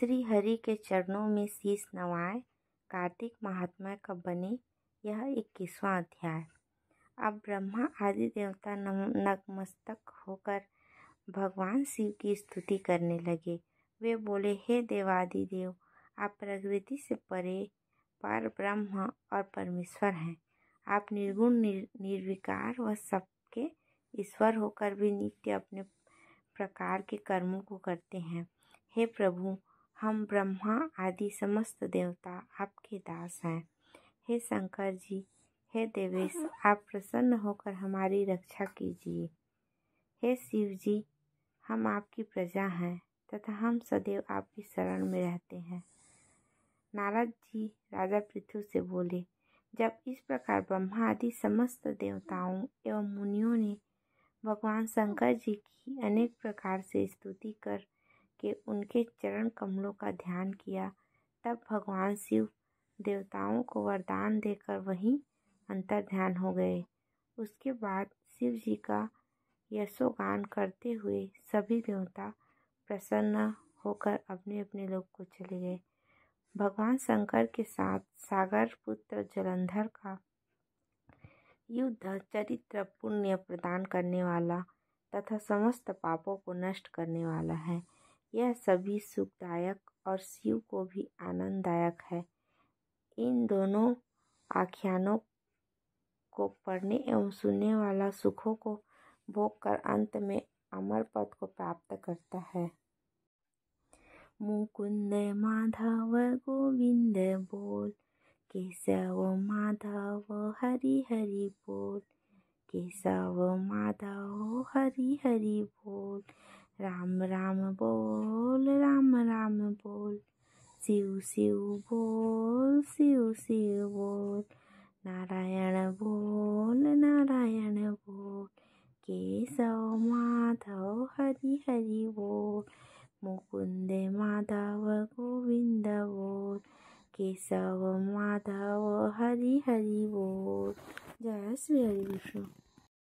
श्री हरि के चरणों में शीश नवाए कार्तिक महात्मा का बने यह इक्कीसवां अध्याय अब ब्रह्मा आदि देवता नतमस्तक होकर भगवान शिव की स्तुति करने लगे वे बोले हे देवादि देव आप प्रकृति से परे पर ब्रह्म और परमेश्वर हैं आप निर्गुण निर, निर्विकार व सबके ईश्वर होकर भी नित्य अपने प्रकार के कर्मों को करते हैं हे प्रभु हम ब्रह्मा आदि समस्त देवता आपके दास हैं हे शंकर जी हे देवेश आप प्रसन्न होकर हमारी रक्षा कीजिए हे शिव जी हम आपकी प्रजा हैं तथा हम सदैव आपकी शरण में रहते हैं नारद जी राजा पृथ्वी से बोले जब इस प्रकार ब्रह्मा आदि समस्त देवताओं एवं मुनियों ने भगवान शंकर जी की अनेक प्रकार से स्तुति कर के उनके चरण कमलों का ध्यान किया तब भगवान शिव देवताओं को वरदान देकर वहीं अंतर ध्यान हो गए उसके बाद शिव जी का यशोगान करते हुए सभी देवता प्रसन्न होकर अपने अपने लोग को चले गए भगवान शंकर के साथ सागर पुत्र जलंधर का युद्ध चरित्र पुण्य प्रदान करने वाला तथा समस्त पापों को नष्ट करने वाला है यह सभी सुखदायक और शिव को भी आनंददायक है इन दोनों आख्यानों को पढ़ने एवं सुनने वाला सुखों को भोग कर अंत में अमर पद को प्राप्त करता है मुकुंद माधव गोविंद बोल केशव माधव हरि हरि बोल केशव माधव हरि हरि बोल राम राम बोल राम राम बोल शिव शिव बोल शिव शिव बोल नारायण बोल नारायण बोल केशव माधव हरि हरि बोल मुकुंद माधव गोविंद बोल केशव माधव हरि हरि बोल जय श्री हरि विष्णु